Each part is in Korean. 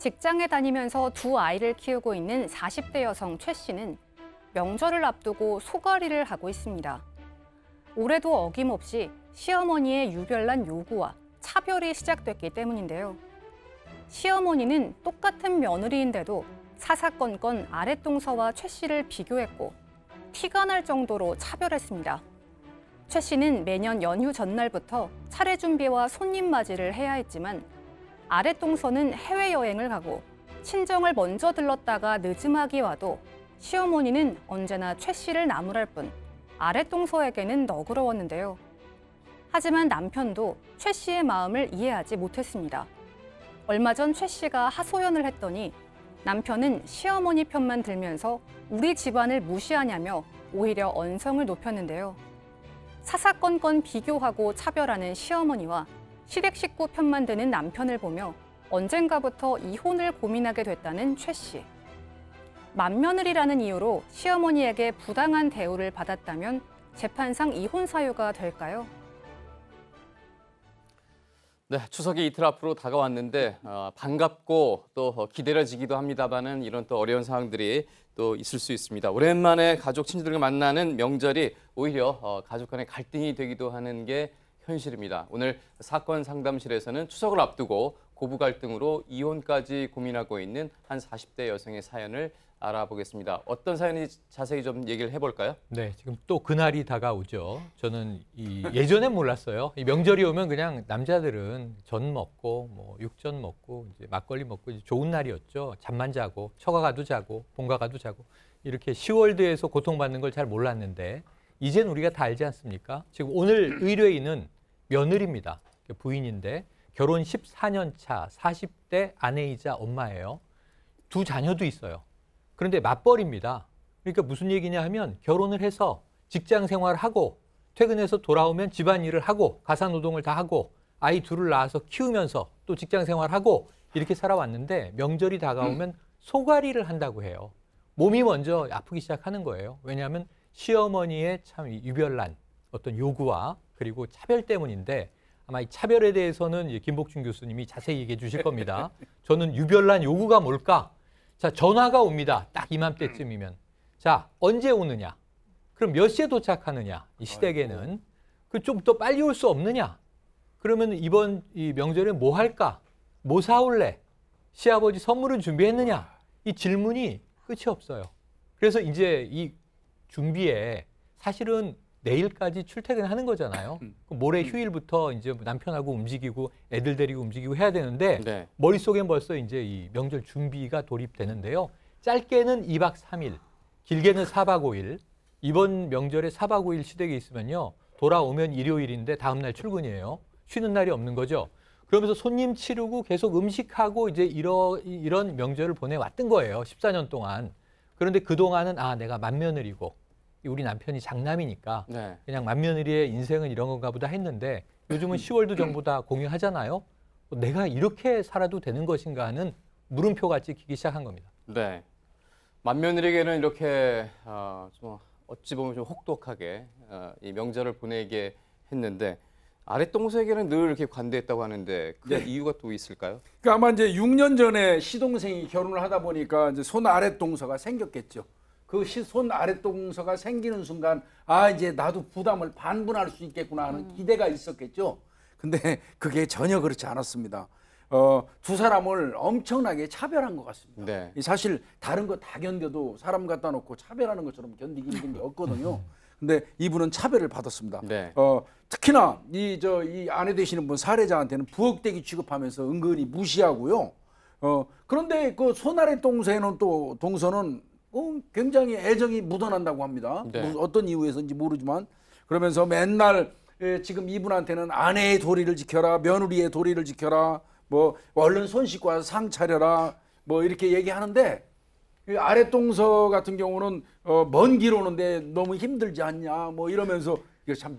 직장에 다니면서 두 아이를 키우고 있는 40대 여성 최 씨는 명절을 앞두고 소가이를 하고 있습니다. 올해도 어김없이 시어머니의 유별난 요구와 차별이 시작됐기 때문인데요. 시어머니는 똑같은 며느리인데도 사사건건 아랫동서와 최 씨를 비교했고 티가 날 정도로 차별했습니다. 최 씨는 매년 연휴 전날부터 차례 준비와 손님 맞이를 해야 했지만 아래 동서는 해외여행을 가고 친정을 먼저 들렀다가 늦음하기 와도 시어머니는 언제나 최 씨를 나무랄 뿐 아래 동서에게는 너그러웠는데요. 하지만 남편도 최 씨의 마음을 이해하지 못했습니다. 얼마 전 최 씨가 하소연을 했더니 남편은 시어머니 편만 들면서 우리 집안을 무시하냐며 오히려 언성을 높였는데요. 사사건건 비교하고 차별하는 시어머니와 시댁 식구 편만 드는 남편을 보며 언젠가부터 이혼을 고민하게 됐다는 최 씨. 만며느리라는 이유로 시어머니에게 부당한 대우를 받았다면 재판상 이혼 사유가 될까요? 네, 추석이 이틀 앞으로 다가왔는데 어, 반갑고 또 기다려지기도 합니다만은 이런 또 어려운 상황들이 또 있을 수 있습니다. 오랜만에 가족 친지들과 만나는 명절이 오히려 어, 가족 간의 갈등이 되기도 하는 게 현실입니다. 오늘 사건 상담실에서는 추석을 앞두고 고부 갈등으로 이혼까지 고민하고 있는 한 40대 여성의 사연을 알아보겠습니다. 어떤 사연이 자세히 좀 얘기를 해볼까요? 네, 지금 또 그날이 다가오죠. 저는 이 예전엔 몰랐어요. 이 명절이 오면 그냥 남자들은 전 먹고 뭐 육전 먹고 이제 막걸리 먹고 이제 좋은 날이었죠. 잠만 자고 처가 가도 자고 본가 가도 자고 이렇게 10월드에서 고통받는 걸 잘 몰랐는데 이젠 우리가 다 알지 않습니까? 지금 오늘 의뢰인은 며느리입니다. 부인인데 결혼 14년 차 40대 아내이자 엄마예요. 두 자녀도 있어요. 그런데 맞벌입니다. 그러니까 무슨 얘기냐 하면 결혼을 해서 직장 생활을 하고 퇴근해서 돌아오면 집안일을 하고 가사노동을 다 하고 아이 둘을 낳아서 키우면서 또 직장 생활하고 을 이렇게 살아왔는데 명절이 다가오면 음. 소가리를 한다고 해요. 몸이 먼저 아프기 시작하는 거예요. 왜냐하면 시어머니의 참 유별난 어떤 요구와 그리고 차별 때문인데 아마 이 차별에 대해서는 김복준 교수님이 자세히 얘기해 주실 겁니다. 저는 유별난 요구가 뭘까? 자, 전화가 옵니다. 딱 이맘때쯤이면. 자, 언제 오느냐? 그럼 몇 시에 도착하느냐? 이 시댁에는. 그 좀 더 빨리 올 수 없느냐? 그러면 이번 이 명절에 뭐 할까? 뭐 사올래? 시아버지 선물을 준비했느냐? 아. 이 질문이 끝이 없어요. 그래서 이제 이 준비에 사실은 내일까지 출퇴근하는 거잖아요. 음. 모레 음. 휴일부터 이제 뭐 남편하고 움직이고 애들 데리고 움직이고 해야 되는데 네. 머릿속엔 벌써 이제 이 명절 준비가 돌입되는데요. 짧게는 2박 3일, 길게는 4박 5일. 이번 명절에 4박 5일 시댁에 있으면요. 돌아오면 일요일인데 다음 날 출근이에요. 쉬는 날이 없는 거죠. 그러면서 손님 치르고 계속 음식하고 이제 이러, 이런 명절을 보내왔던 거예요. 14년 동안. 그런데 그동안은 아, 내가 만면을이고 우리 남편이 장남이니까 네. 그냥 만면느리의 인생은 이런 건가 보다 했는데 요즘은 10월도 음. 전부 다 공유하잖아요. 내가 이렇게 살아도 되는 것인가 하는 물음표가 찍히기 시작한 겁니다. 네. 만면일에게는 이렇게 어, 좀 뭐 어찌 보면 좀 혹독하게 어, 이 명절을 보내게 했는데 아랫동생에게는 늘 이렇게 관대했다고 하는데 그 네. 이유가 또 있을까요? 그 아마 이제 6년 전에 시동생이 결혼을 하다 보니까 이제 손 아랫동서가 생겼겠죠. 그 시손 아랫동서가 생기는 순간 아 이제 나도 부담을 반분할 수 있겠구나 하는 음. 기대가 있었겠죠. 근데 그게 전혀 그렇지 않았습니다. 어, 두 사람을 엄청나게 차별한 것 같습니다. 네. 사실 다른 거 다 견뎌도 사람 갖다 놓고 차별하는 것처럼 견디기 힘든 게 없거든요. 근데 이분은 차별을 받았습니다. 네. 어, 특히나 이 저 이 아내 되시는 분 사례자한테는 부엌대기 취급하면서 은근히 무시하고요. 어, 그런데 그 손아래 동서에는 또 동서는 어, 굉장히 애정이 묻어난다고 합니다. 네. 어떤 이유에서인지 모르지만 그러면서 맨날 예, 지금 이분한테는 아내의 도리를 지켜라, 며느리의 도리를 지켜라, 뭐 얼른 손 씻고 와서 상 차려라, 뭐 이렇게 얘기하는데 아래 동서 같은 경우는 어, 먼길 오는데 너무 힘들지 않냐, 뭐 이러면서 이거 참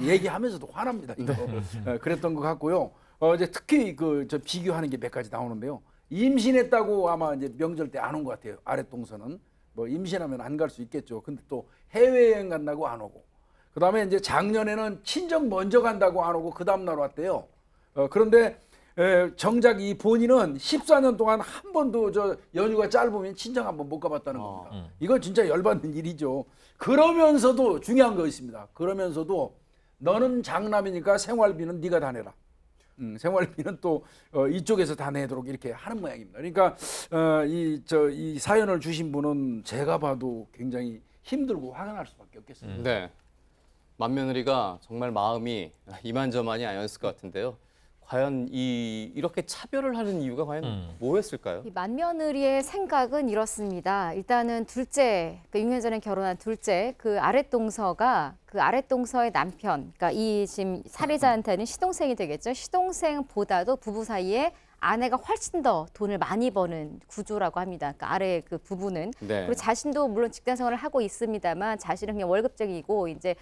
얘기하면서도 화납니다. 이거 네. 어, 그랬던 것 같고요. 어, 이제 특히 그저 비교하는 게 몇 가지 나오는데요. 임신했다고 아마 이제 명절 때 안 온 것 같아요. 아랫동서는. 뭐 임신하면 안 갈 수 있겠죠. 근데 또 해외여행 간다고 안 오고. 그 다음에 이제 작년에는 친정 먼저 간다고 안 오고 그 다음날 왔대요. 어, 그런데 에, 정작 이 본인은 14년 동안 한 번도 저 연휴가 짧으면 친정 한번 못 가봤다는 아, 겁니다. 음. 이건 진짜 열받는 일이죠. 그러면서도 중요한 거 있습니다. 그러면서도 너는 장남이니까 생활비는 네가 다 내라. 음, 생활비는 또 어, 이쪽에서 다 내도록 이렇게 하는 모양입니다. 그러니까 어, 이 저이 이 사연을 주신 분은 제가 봐도 굉장히 힘들고 화가 날 수밖에 없겠습니다. 음, 네. 만며느리가 정말 마음이 이만저만이 아니었을 것 같은데요. 과연 이 이렇게 차별을 하는 이유가 과연 음. 뭐였을까요? 이만며느리의 생각은 이렇습니다. 일단은 둘째, 그윤년 전에 결혼한 둘째, 그 아랫동서가 그 아랫동서의 남편, 그러니까 이 지금 살해자한테는 시동생이 되겠죠. 시동생보다도 부부 사이에 아내가 훨씬 더 돈을 많이 버는 구조라고 합니다. 그니까 아래 그 부부는 네. 그리고 자신도 물론 직장 생활을 하고 있습니다만 자신은 그냥 월급쟁이고 이제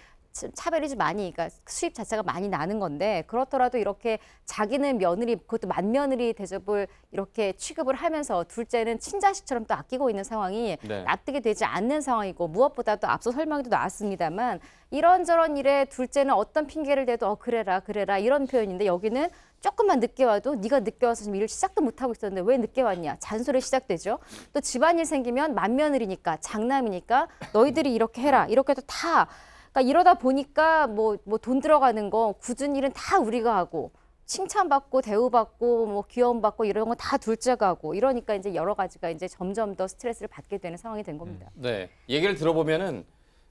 차별이 좀 많이 그러니까 수입 자체가 많이 나는 건데 그렇더라도 이렇게 자기는 며느리 그것도 만며느리 대접을 이렇게 취급을 하면서 둘째는 친자식처럼 또 아끼고 있는 상황이 네. 납득이 되지 않는 상황이고 무엇보다도 앞서 설명도 나왔습니다만 이런저런 일에 둘째는 어떤 핑계를 대도 어 그래라 그래라 이런 표현인데 여기는 조금만 늦게 와도 네가 늦게 와서 지금 일을 시작도 못 하고 있었는데 왜 늦게 왔냐 잔소리 시작되죠. 또 집안일 생기면 만며느리니까 장남이니까 너희들이 이렇게 해라 이렇게 해도 다 그러니까 이러다 보니까 뭐뭐돈 들어가는 거 굳은 일은 다 우리가 하고 칭찬받고 대우받고 뭐 귀여움받고 이런 거 다 둘째가 하고 이러니까 이제 여러 가지가 이제 점점 더 스트레스를 받게 되는 상황이 된 겁니다. 음, 네, 얘기를 들어보면은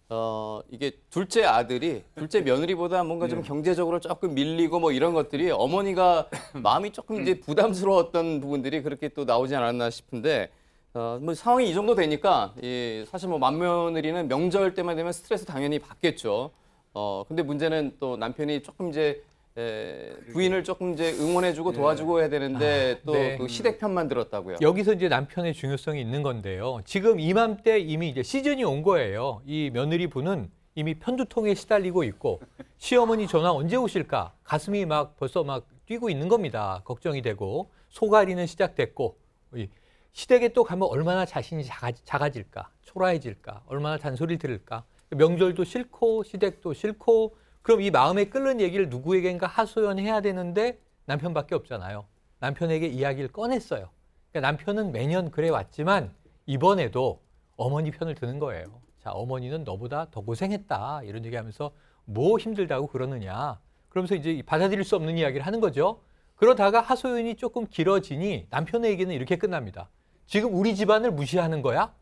어 이게 둘째 아들이 둘째 며느리보다 뭔가 좀 예. 경제적으로 조금 밀리고 뭐 이런 것들이 어머니가 마음이 조금 이제 음. 부담스러웠던 부분들이 그렇게 또 나오지 않았나 싶은데 어, 뭐 상황이 이 정도 되니까 이 사실 뭐 맏며느리는 명절 때만 되면 스트레스 당연히 받겠죠. 어 근데 문제는 또 남편이 조금 이제 에, 부인을 조금 이제 응원해주고 예. 도와주고 해야 되는데 아, 또 네. 그 시댁편만 들었다고요. 여기서 이제 남편의 중요성이 있는 건데요. 지금 이맘때 이미 이제 시즌이 온 거예요. 이 며느리 분은 이미 편두통에 시달리고 있고 시어머니 전화 언제 오실까 가슴이 막 벌써 막 뛰고 있는 겁니다. 걱정이 되고 소갈이는 시작됐고 이, 시댁에 또 가면 얼마나 자신이 작아, 질까 초라해질까, 얼마나 잔소리를 들을까. 명절도 싫고 시댁도 싫고 그럼 이 마음에 끓는 얘기를 누구에게인가 하소연해야 되는데 남편밖에 없잖아요. 남편에게 이야기를 꺼냈어요. 그러니까 남편은 매년 그래 왔지만 이번에도 어머니 편을 드는 거예요. 자, 어머니는 너보다 더 고생했다. 이런 얘기 하면서 뭐 힘들다고 그러느냐. 그러면서 이제 받아들일 수 없는 이야기를 하는 거죠. 그러다가 하소연이 조금 길어지니 남편의 얘기는 이렇게 끝납니다. 지금 우리 집안을 무시하는 거야?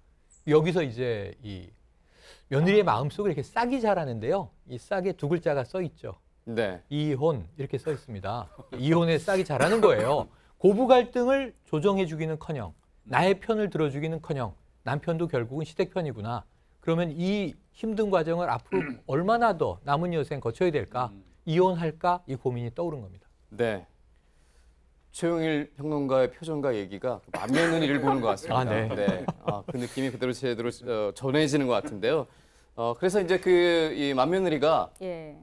여기서 이제 이 며느리의 마음속에 이렇게 싹이 자라는데요. 이 싹에 두 글자가 써 있죠. 네. 이혼 이렇게 써 있습니다. 이혼에 싹이 자라는 거예요. 고부 갈등을 조정해 주기는커녕 나의 편을 들어 주기는커녕 남편도 결국은 시댁 편이구나. 그러면 이 힘든 과정을 앞으로 얼마나 더 남은 여생 거쳐야 될까? 음. 이혼할까? 이 고민이 떠오른 겁니다. 네. 최용일 평론가의 표정과 얘기가 만면은 일을 보는 것 같습니다. 아, 네. 네. 아, 그 느낌이 그대로 제대로 어, 전해지는 것 같은데요. 어, 그래서 이제 그이 만면느리가 예.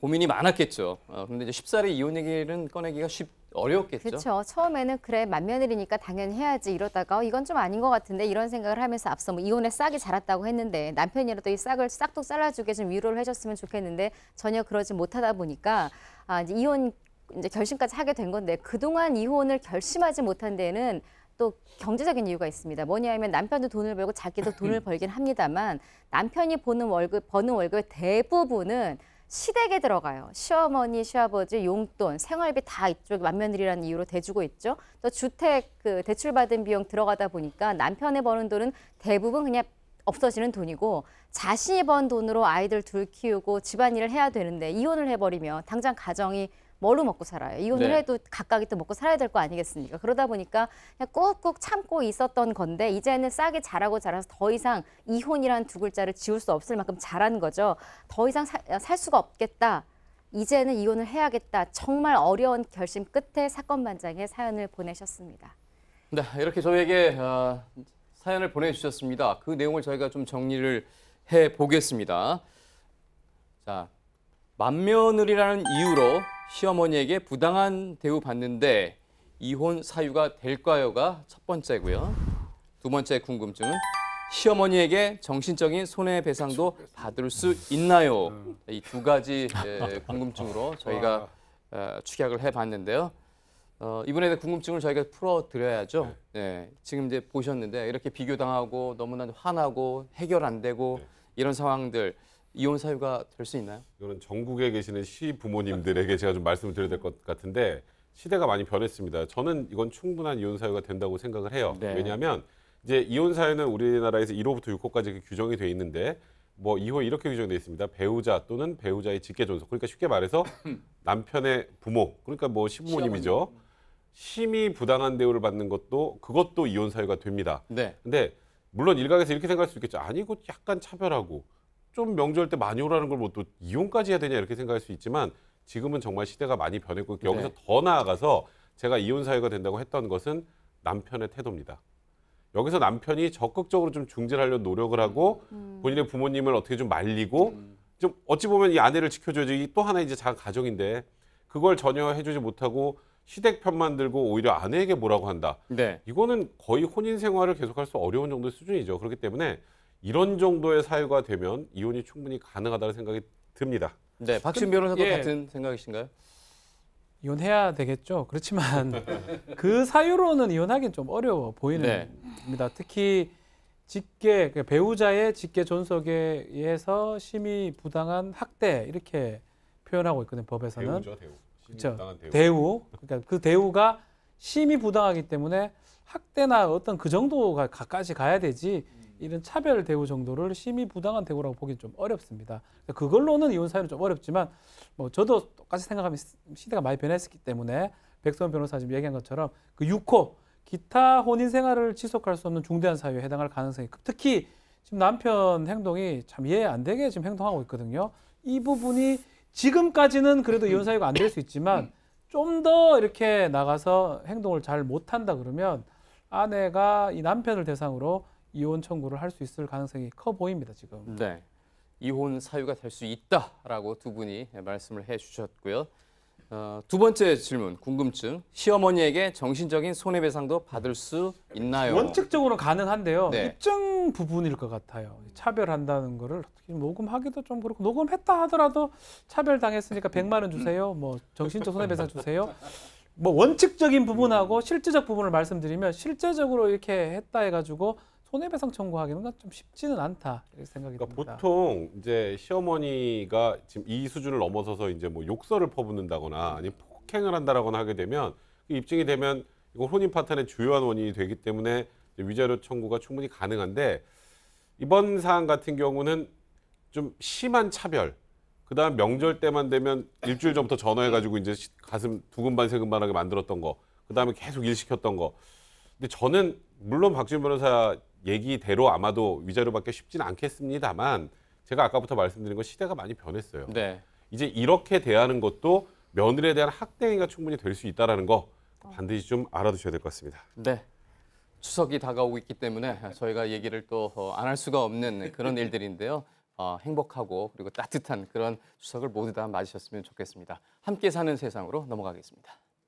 고민이 많았겠죠. 어, 근데 이제 10살에 이혼 얘기는 꺼내기가 쉽 어려웠겠죠. 그렇죠. 처음에는 그래 만면일이니까 당연히 해야지 이러다가 어, 이건 좀 아닌 것 같은데 이런 생각을 하면서 앞서 뭐 이혼의 싹이 자랐다고 했는데 남편이라도 이 싹을 싹둑 잘라주게 좀 위로를 해줬으면 좋겠는데 전혀 그러지 못하다 보니까 아, 이제 이혼 이제 결심까지 하게 된 건데 그동안 이혼을 결심하지 못한 데는 또 경제적인 이유가 있습니다. 뭐냐하면 남편도 돈을 벌고 자기도 돈을 벌긴 합니다만 남편이 보는 월급 버는 월급의 대부분은 시댁에 들어가요. 시어머니, 시아버지 용돈, 생활비 다 이쪽 만면들이라는 이유로 대주고 있죠. 또 주택 그 대출 받은 비용 들어가다 보니까 남편의 버는 돈은 대부분 그냥 없어지는 돈이고 자신이 번 돈으로 아이들 둘 키우고 집안일을 해야 되는데 이혼을 해버리면 당장 가정이 뭘로 먹고 살아요? 이혼을 네. 해도 각각이 또 먹고 살아야 될 거 아니겠습니까? 그러다 보니까 그냥 꾹꾹 참고 있었던 건데 이제는 싸게 자라고자라서더 이상 이혼이란 두 글자를 지울 수 없을 만큼 자란 거죠. 더 이상 사, 아, 살 수가 없겠다. 이제는 이혼을 해야겠다. 정말 어려운 결심 끝에 사건 반장의 사연을 보내셨습니다. 네, 이렇게 저희에게 어, 사연을 보내주셨습니다. 그 내용을 저희가 좀 정리를 해 보겠습니다. 자, 만며느리라는 이유로 시어머니에게 부당한 대우 받는데 이혼 사유가 될까요가 첫 번째고요. 두 번째 궁금증은 시어머니에게 정신적인 손해배상도 받을 수 있나요? 음. 이두 가지 예, 궁금증으로 저희가 아. 아, 축약을 해봤는데요. 어, 이분에 궁금증을 저희가 풀어드려야죠. 네. 네. 지금 이제 보셨는데 이렇게 비교당하고 너무나 화나고 해결 안 되고 네. 이런 상황들 이혼 사유가 될 수 있나요? 이거는 전국에 계시는 시 부모님들에게 제가 좀 말씀을 드려야 될 것 같은데 시대가 많이 변했습니다. 저는 이건 충분한 이혼 사유가 된다고 생각을 해요. 네. 왜냐하면 이제 이혼 사유는 우리나라에서 1호부터 6호까지 규정이 돼 있는데 뭐 2호 이렇게 규정돼 있습니다. 배우자 또는 배우자의 직계 존속. 그러니까 쉽게 말해서 남편의 부모. 그러니까 뭐 시부모님이죠. 심히 부당한 대우를 받는 것도 그것도 이혼 사유가 됩니다. 네. 근데 물론 일각에서 이렇게 생각할 수 있겠죠. 아니 고 약간 차별하고 좀 명절 때 많이 오라는 걸뭐또 이혼까지 해야 되냐 이렇게 생각할 수 있지만 지금은 정말 시대가 많이 변했고 여기서 네. 더 나아가서 제가 이혼 사유가 된다고 했던 것은 남편의 태도입니다. 여기서 남편이 적극적으로 좀 중재하려는 노력을 하고 음, 음. 본인의 부모님을 어떻게 좀 말리고 음. 좀 어찌 보면 이 아내를 지켜줘야지 또 하나 이제 작은 가정인데 그걸 전혀 해주지 못하고 시댁 편만 들고 오히려 아내에게 뭐라고 한다. 네. 이거는 거의 혼인 생활을 계속할 수 어려운 정도의 수준이죠. 그렇기 때문에 이런 정도의 사유가 되면 이혼이 충분히 가능하다는 생각이 듭니다. 네, 박신 변호사도 예. 같은 생각이신가요? 이혼해야 되겠죠. 그렇지만 그 사유로는 이혼하기는 좀 어려워 보이는 네. 니다 특히 직계 그 배우자의 직계 존속에 의해서 심히 부당한 학대 이렇게 표현하고 있거든요. 법에서는 대우죠, 대우. 그렇죠. 대우. 대우. 그러니까 그 대우가 심히 부당하기 때문에 학대나 어떤 그 정도가 가까이 가야 되지. 음. 이런 차별 대우 정도를 심히 부당한 대우라고 보기 좀 어렵습니다. 그러니까 그걸로는 이혼 사유는 좀 어렵지만 뭐 저도 똑같이 생각하면 시대가 많이 변했기 때문에 백선 변호사 지금 얘기한 것처럼 그 6호 기타 혼인 생활을 지속할 수 없는 중대한 사유에 해당할 가능성이 특히 지금 남편 행동이 참 이해 안 되게 지금 행동하고 있거든요. 이 부분이 지금까지는 그래도 이혼 사유가 안 될 수 있지만 좀 더 이렇게 나가서 행동을 잘 못한다 그러면 아내가 이 남편을 대상으로 이혼 청구를 할 수 있을 가능성이 커 보입니다 지금. 네, 이혼 사유가 될 수 있다라고 두 분이 말씀을 해주셨고요. 어, 두 번째 질문 궁금증 시어머니에게 정신적인 손해배상도 받을 수 있나요? 원칙적으로 가능한데요. 네. 입증 부분일 것 같아요. 차별한다는 거를 어떻 녹음하기도 좀 그렇고 녹음했다 하더라도 차별당했으니까 백만원 주세요. 뭐 정신적 손해배상 주세요. 뭐 원칙적인 부분하고 실제적 부분을 말씀드리면 실제적으로 이렇게 했다 해가지고 손해배상 청구하기는 그러니까 좀 쉽지는 않다 이렇게 생각이 그러니까 듭니다. 보통 이제 시어머니가 지금 이 수준을 넘어서서 이제 뭐 욕설을 퍼붓는다거나 아니면 폭행을 한다라거나 하게 되면 그 입증이 되면 이거 혼인 파탄의 주요한 원인이 되기 때문에 위자료 청구가 충분히 가능한데 이번 사안 같은 경우는 좀 심한 차별. 그다음 명절 때만 되면 일주일 전부터 전화해가지고 이제 가슴 두근반 세근반하게 만들었던 거. 그다음에 계속 일 시켰던 거. 근데 저는 물론 박지훈 변호사 얘기대로 아마도 위자료 받기 쉽진 않겠습니다만 제가 아까부터 말씀드린 건 시대가 많이 변했어요. 네. 이제 이렇게 대하는 것도 며느리에 대한 학대행위가 충분히 될 수 있다라는 거 어. 반드시 좀 알아두셔야 될 것 같습니다. 네. 추석이 다가오고 있기 때문에 저희가 얘기를 또 안할 어, 수가 없는 그런 일들인데요. 어, 행복하고 그리고 따뜻한 그런 추석을 모두 다 맞으셨으면 좋겠습니다. 함께 사는 세상으로 넘어가겠습니다.